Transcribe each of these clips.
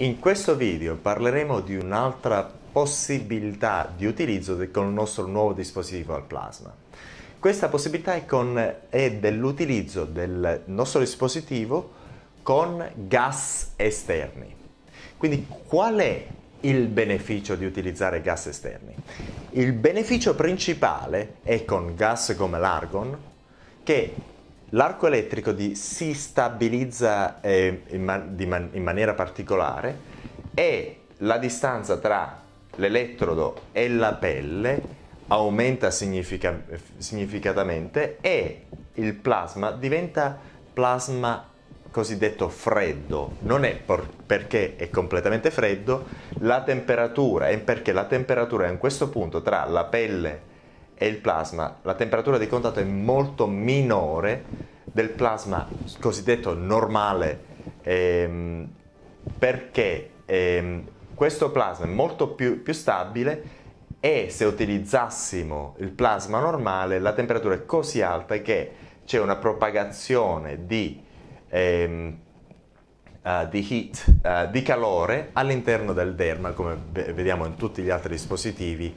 In questo video parleremo di un'altra possibilità di utilizzo con il nostro nuovo dispositivo al plasma. Questa possibilità è, con, è dell'utilizzo del nostro dispositivo con gas esterni. Quindi qual è il beneficio di utilizzare gas esterni? Il beneficio principale è con gas come l'argon che L'arco elettrico di, si stabilizza eh, in, man, man, in maniera particolare e la distanza tra l'elettrodo e la pelle aumenta significa, significatamente e il plasma diventa plasma cosiddetto freddo, non è por- perché è completamente freddo, la temperatura è perché la temperatura in questo punto tra la pelle e il plasma, la temperatura di contatto è molto minore del plasma cosiddetto normale ehm, perché ehm, questo plasma è molto più, più, stabile e se utilizzassimo il plasma normale la temperatura è così alta che c'è una propagazione di, ehm, uh, di heat, uh, di calore all'interno del dermal come vediamo in tutti gli altri dispositivi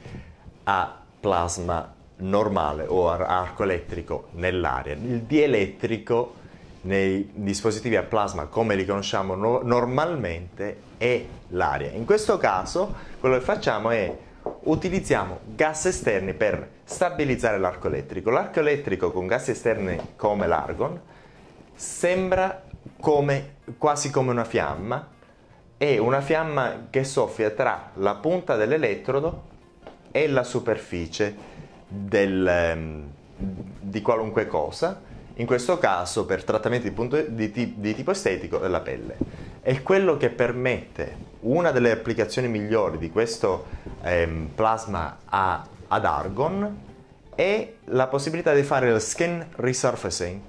a plasma normale o arco elettrico nell'aria. Il dielettrico nei dispositivi a plasma come li conosciamo no- normalmente è l'aria. In questo caso quello che facciamo è utilizziamo gas esterni per stabilizzare l'arco elettrico. L'arco elettrico con gas esterni come l'argon sembra come, quasi come una fiamma, è una fiamma che soffia tra la punta dell'elettrodo e la superficie del, ehm, di qualunque cosa, in questo caso per trattamenti di, punto, di, di tipo estetico della pelle. E quello che permette una delle applicazioni migliori di questo ehm, plasma a, ad argon è la possibilità di fare il skin resurfacing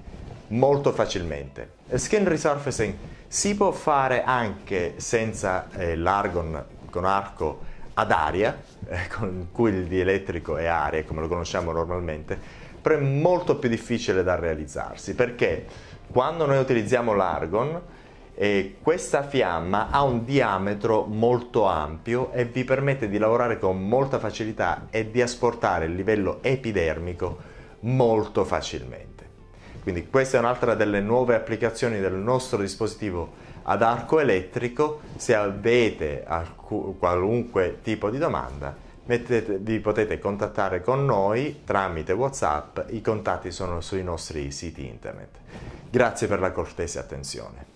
molto facilmente. Il skin resurfacing si può fare anche senza eh, l'argon con arco ad aria, eh, con cui il dielettrico è aria, come lo conosciamo normalmente, però è molto più difficile da realizzarsi perché quando noi utilizziamo l'argon eh, questa fiamma ha un diametro molto ampio e vi permette di lavorare con molta facilità e di asportare il livello epidermico molto facilmente. Quindi questa è un'altra delle nuove applicazioni del nostro dispositivo ad arco elettrico se avete alc- qualunque tipo di domanda mettete, vi potete contattare con noi tramite whatsapp i contatti sono sui nostri siti internet grazie per la cortese attenzione